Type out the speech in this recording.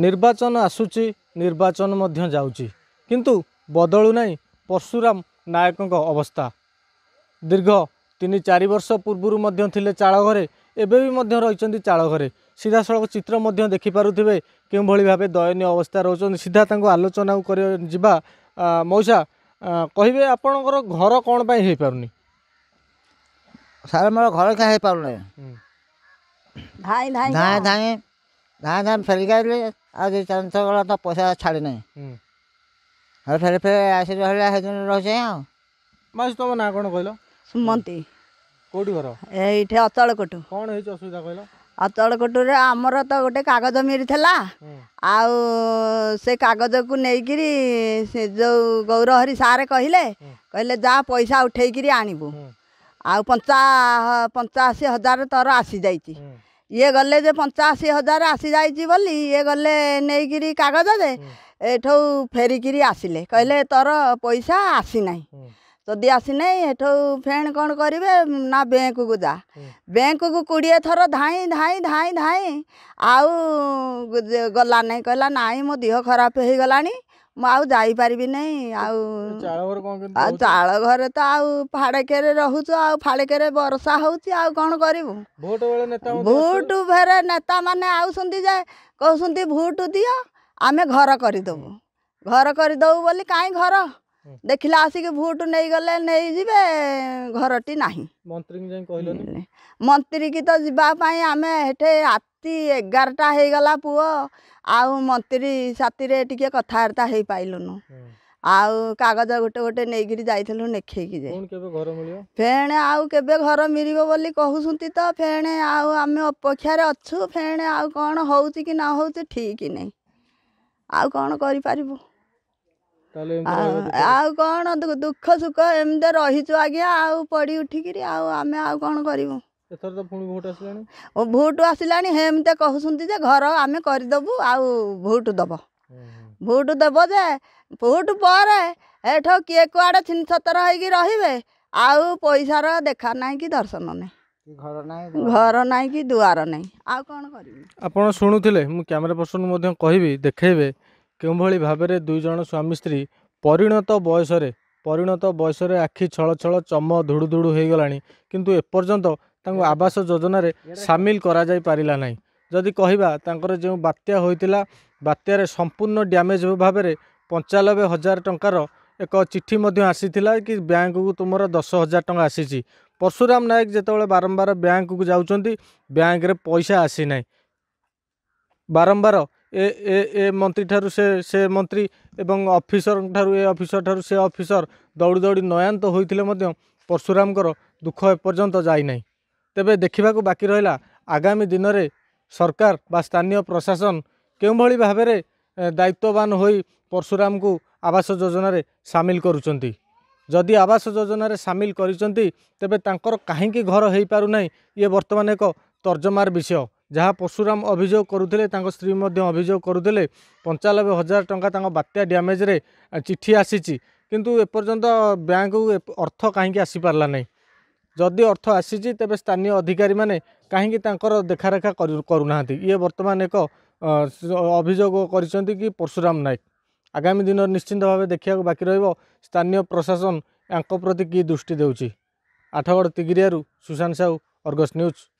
ନିର୍ବାଚନ ଆସୁଛି ନିର୍ବାଚନ ମଧ୍ୟ ଯାଉଛି କିନ୍ତୁ ବଦଳୁନାହିଁ ପର୍ଶୁରାମ ନାୟକଙ୍କ ଅବସ୍ଥା ଦୀର୍ଘ ତିନି ଚାରି ବର୍ଷ ପୂର୍ବରୁ ମଧ୍ୟ ଥିଲେ ଚାଳଘରେ ଏବେ ବି ମଧ୍ୟ ରହିଛନ୍ତି ଚାଳଘରେ ସିଧାସଳଖ ଚିତ୍ର ମଧ୍ୟ ଦେଖିପାରୁଥିବେ କେଉଁଭଳି ଭାବେ ଦୟନୀୟ ଅବସ୍ଥା ରହୁଛନ୍ତି ସିଧା ତାଙ୍କୁ ଆଲୋଚନା କରି ଯିବା ମଉସା କହିବେ ଆପଣଙ୍କର ଘର କ'ଣ ପାଇଁ ହେଇପାରୁନି ସାର୍ ମୋର ଘର କାଁ ହେଇପାରୁନି ଧାଇଁ ଧାଇଁ ଧାଇଁ ଧାଇଁ ଧାଇଁ ଧାଇଁ ଫେରିକି ଆଉ ଦୁଇ ଚାରି ଥର ଗଲା ତ ପଇସା ଛାଡ଼ି ନାହିଁ ଫେରେ ଫେରେ ଆସି ରହିଲା ସେଦିନ ରହିଛି ଆଉ ମାଉସୀ ତୁମ ନାଁ କ'ଣ କହିଲ ସୁମନ୍ତୀ କେଉଁଠି ଘର ଏଇଠି ଅଚଳକୁଟୁ କ'ଣ ହେଇଛି ଅସୁବିଧା କହିଲ ଅଚଳକୁଟୁରେ ଆମର ତ ଗୋଟେ କାଗଜ ମିରି ଥିଲା ଆଉ ସେ କାଗଜକୁ ନେଇକିରି ସେ ଯେଉଁ ଗୌରହରି ସାର କହିଲେ କହିଲେ ଯା ପଇସା ଉଠେଇକିରି ଆଣିବୁ ଆଉ ପଞ୍ଚା ପଞ୍ଚାଅଶୀ ହଜାର ତୋର ଆସିଯାଇଛି ଇଏ ଗଲେ ଯେ ପଞ୍ଚାଅଶୀ ହଜାର ଆସିଯାଇଛି ବୋଲି ଇଏ ଗଲେ ନେଇକିରି କାଗଜ ଯେ ଏଠୁ ଫେରିକିରି ଆସିଲେ କହିଲେ ତୋର ପଇସା ଆସିନାହିଁ ଯଦି ଆସିନାହିଁ ଏଠୁ ଫେଣ କ'ଣ କରିବେ ନା ବ୍ୟାଙ୍କକୁ ଯା ବ୍ୟାଙ୍କକୁ କୋଡ଼ିଏ ଥର ଧାଇଁ ଧାଇଁ ଧାଇଁ ଧାଇଁ ଆଉ ଗଲା ନାହିଁ କହିଲା ନାହିଁ ମୋ ଦେହ ଖରାପ ହେଇଗଲାଣି ମୁଁ ଆଉ ଯାଇପାରିବି ନାହିଁ ଆଉ ଆଉ ଚାଳ ଘରେ ତ ଆଉ ଫାଳେକେରେ ରହୁଛୁ ଆଉ ଫାଳେକେରେ ବର୍ଷା ହେଉଛି ଆଉ କ'ଣ କରିବୁ ଭୋଟ ଫେରେ ନେତାମାନେ ଆଉଛନ୍ତି ଯେ କହୁଛନ୍ତି ଭୋଟ ଦିଅ ଆମେ ଘର କରିଦେବୁ ଘର କରିଦେବୁ ବୋଲି କାହିଁ ଘର ଦେଖିଲା ଆସିକି ଭୋଟ ନେଇଗଲେ ନେଇଯିବେ ଘରଟି ନାହିଁ ମନ୍ତ୍ରୀକି ତ ଯିବା ପାଇଁ ଆମେ ହେଠେ ରାତି ଏଗାରଟା ହେଇଗଲା ପୁଅ ଆଉ ମନ୍ତ୍ରୀ ସାଥିରେ ଟିକେ କଥାବାର୍ତ୍ତା ହେଇପାଇଲୁନୁ ଆଉ କାଗଜ ଗୋଟେ ଗୋଟେ ନେଇକିରି ଯାଇଥିଲୁ ନେଖେଇକି ଯେ ଫେଣେ ଆଉ କେବେ ଘର ମିଳିବ ବୋଲି କହୁଛନ୍ତି ତ ଫେଣେ ଆଉ ଆମେ ଅପେକ୍ଷାରେ ଅଛୁ ଫେଣେ ଆଉ କ'ଣ ହେଉଛି କି ନ ହେଉଛି ଠିକ୍ ନାହିଁ ଆଉ କ'ଣ କରିପାରିବୁ ଆଉ କ'ଣ ଦୁଃଖ ସୁଖ ଏମିତି ରହିଛୁ ଆଜ୍ଞା ଆଉ ପଡ଼ି ଉଠିକିରି ଆଉ ଆମେ ଆଉ କ'ଣ କରିବୁ ଏଥର ତ ପୁଣି ଭୋଟ ଆସିଲାଣି ଓ ଭୋଟ ଆସିଲାଣି ହେମିତି କହୁଛନ୍ତି ଯେ ଘର ଆମେ କରିଦେବୁ ଆଉ ଭୋଟ ଦେବ ଭୋଟ ଦେବ ଯେ ଭୋଟ ପରେ ଏଠୁ କିଏ କୁଆଡ଼େ ଛିନି ଛତର ହେଇକି ରହିବେ ଆଉ ପଇସାର ଦେଖା ନାହିଁ କି ଦର୍ଶନ ନାହିଁ ଘର ନାହିଁ ଘର ନାହିଁ କି ଦୁଆର ନାହିଁ ଆଉ କ'ଣ କରିବି ଆପଣ ଶୁଣୁଥିଲେ ମୁଁ କ୍ୟାମେରା ପର୍ସନ ମଧ୍ୟ କହିବି ଦେଖେଇବେ କେଉଁଭଳି ଭାବରେ ଦୁଇଜଣ ସ୍ୱାମୀ ସ୍ତ୍ରୀ ପରିଣତ ବୟସରେ ପରିଣତ ବୟସରେ ଆଖି ଛଳ ଛଳ ଚମ ଧୁଡ଼ୁ ଧୁଡ଼ୁ ହୋଇଗଲାଣି କିନ୍ତୁ ଏପର୍ଯ୍ୟନ୍ତ ତାଙ୍କୁ ଆବାସ ଯୋଜନାରେ ସାମିଲ କରାଯାଇ ପାରିଲା ନାହିଁ ଯଦି କହିବା ତାଙ୍କର ଯେଉଁ ବାତ୍ୟା ହୋଇଥିଲା ବାତ୍ୟାରେ ସମ୍ପୂର୍ଣ୍ଣ ଡ୍ୟାମେଜ୍ ଭାବରେ ପଞ୍ଚାନବେ ହଜାର ଟଙ୍କାର ଏକ ଚିଠି ମଧ୍ୟ ଆସିଥିଲା କି ବ୍ୟାଙ୍କକୁ ତୁମର ଦଶ ହଜାର ଟଙ୍କା ଆସିଛି ପରଶୁରାମ ନାୟକ ଯେତେବେଳେ ବାରମ୍ବାର ବ୍ୟାଙ୍କକୁ ଯାଉଛନ୍ତି ବ୍ୟାଙ୍କରେ ପଇସା ଆସିନାହିଁ ବାରମ୍ବାର ଏ ଏ ଏ ମନ୍ତ୍ରୀ ଠାରୁ ସେ ସେ ମନ୍ତ୍ରୀ ଏବଂ ଅଫିସରଙ୍କ ଠାରୁ ଏ ଅଫିସର ଠାରୁ ସେ ଅଫିସର ଦୌଡ଼ି ଦୌଡ଼ି ନୟାନ୍ତ ହୋଇଥିଲେ ମଧ୍ୟ ପର୍ଶୁରାମଙ୍କର ଦୁଃଖ ଏପର୍ଯ୍ୟନ୍ତ ଯାଇନାହିଁ ତେବେ ଦେଖିବାକୁ ବାକି ରହିଲା ଆଗାମୀ ଦିନରେ ସରକାର ବା ସ୍ଥାନୀୟ ପ୍ରଶାସନ କେଉଁଭଳି ଭାବରେ ଦାୟିତ୍ୱବାନ ହୋଇ ପର୍ଶୁରାମକୁ ଆବାସ ଯୋଜନାରେ ସାମିଲ କରୁଛନ୍ତି ଯଦି ଆବାସ ଯୋଜନାରେ ସାମିଲ କରିଛନ୍ତି ତେବେ ତାଙ୍କର କାହିଁକି ଘର ହୋଇପାରୁନାହିଁ ଇଏ ବର୍ତ୍ତମାନ ଏକ ତର୍ଜମାର ବିଷୟ ଯାହା ପର୍ଶୁରାମ ଅଭିଯୋଗ କରୁଥିଲେ ତାଙ୍କ ସ୍ତ୍ରୀ ମଧ୍ୟ ଅଭିଯୋଗ କରୁଥିଲେ ପଞ୍ଚାନବେ ହଜାର ଟଙ୍କା ତାଙ୍କ ବାତ୍ୟା ଡ୍ୟାମେଜ୍ରେ ଚିଠି ଆସିଛି କିନ୍ତୁ ଏପର୍ଯ୍ୟନ୍ତ ବ୍ୟାଙ୍କକୁ ଅର୍ଥ କାହିଁକି ଆସିପାରିଲା ନାହିଁ ଯଦି ଅର୍ଥ ଆସିଛି ତେବେ ସ୍ଥାନୀୟ ଅଧିକାରୀମାନେ କାହିଁକି ତାଙ୍କର ଦେଖାରେଖା କରୁନାହାନ୍ତି ଇଏ ବର୍ତ୍ତମାନ ଏକ ଅଭିଯୋଗ କରିଛନ୍ତି କି ପର୍ଶୁରାମ ନାୟକ ଆଗାମୀ ଦିନରେ ନିଶ୍ଚିନ୍ତ ଭାବେ ଦେଖିବାକୁ ବାକି ରହିବ ସ୍ଥାନୀୟ ପ୍ରଶାସନ ୟାଙ୍କ ପ୍ରତି କି ଦୃଷ୍ଟି ଦେଉଛି ଆଠଗଡ଼ ତିଗିରିଆରୁ ସୁଶାନ୍ତ ସାହୁ ଅର୍ଗସ୍ ନ୍ୟୁଜ୍